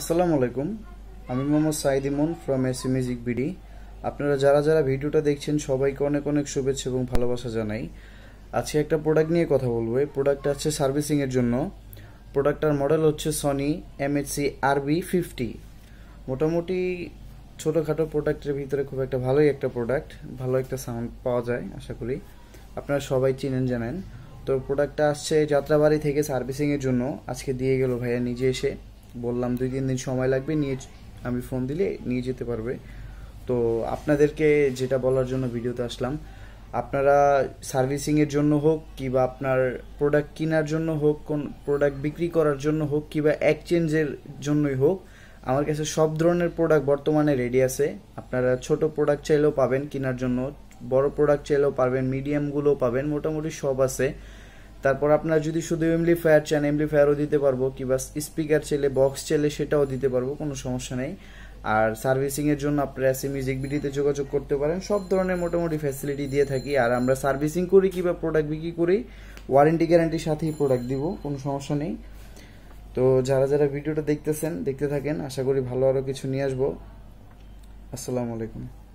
আসসালামু আলাইকুম আমি Mohammad Saeed Emon from AC music BD আপনারা যারা যারা ভিডিওটা দেখছেন সবাইকে অনেক অনেক শুভেচ্ছা এবং ভালোবাসা জানাই আজকে একটা প্রোডাক্ট নিয়ে কথা বলবো এই প্রোডাক্টটা আছে সার্ভিসিংয়ের জন্য প্রোডাক্টটার মডেল হচ্ছে সনি এমএসসি আরবি ফিফটি মোটামুটি ছোটোখাটো প্রোডাক্টের ভিতরে খুব একটা ভালোই একটা প্রোডাক্ট ভালো একটা সাউন্ড পাওয়া যায় আশা করি আপনারা সবাই চিনেন জানেন তো প্রোডাক্টটা আসছে যাত্রাবাড়ি থেকে সার্ভিসিংয়ের জন্য আজকে দিয়ে গেল ভাইয়া নিজে এসে বললাম দুই তিন দিন সময় লাগবে নিয়ে আমি ফোন দিলে নিয়ে যেতে পারবে তো আপনাদেরকে যেটা বলার জন্য ভিডিওতে আসলাম আপনারা সার্ভিসিংয়ের জন্য হোক কিংবা আপনার প্রোডাক্ট কেনার জন্য হোক কোন প্রোডাক্ট বিক্রি করার জন্য হোক কিংবা এক্সচেঞ্জের জন্যই হোক আমার কাছে সব ধরনের প্রোডাক্ট বর্তমানে রেডি আছে আপনারা ছোট প্রোডাক্ট চাইলেও পাবেন কেনার জন্য বড় প্রোডাক্ট চাইলেও পাবেন মিডিয়ামগুলোও পাবেন মোটামুটি সব আছে তারপর আপনার যদি শুধু ফায়ার চান এমপ্লিফায়ারও দিতে পারবো কিংবা স্পিকার চাইলে বক্স চাইলে সেটাও দিতে পারবো কোনো সমস্যা নেই আর সার্ভিসিংয়ের জন্য আপনারা এসে মিউজিক বিডিতে যোগাযোগ করতে পারেন সব ধরনের মোটামুটি ফ্যাসিলিটি দিয়ে থাকি আর আমরা সার্ভিসিং করি কিংবা প্রোডাক্ট বিক্রি করি ওয়ারেন্টি গ্যারান্টির সাথেই প্রোডাক্ট দিব কোনো সমস্যা নেই তো যারা যারা ভিডিওটা দেখতেছেন দেখতে থাকেন আশা করি ভালো আরও কিছু নিয়ে আসবো আসসালামু আলাইকুম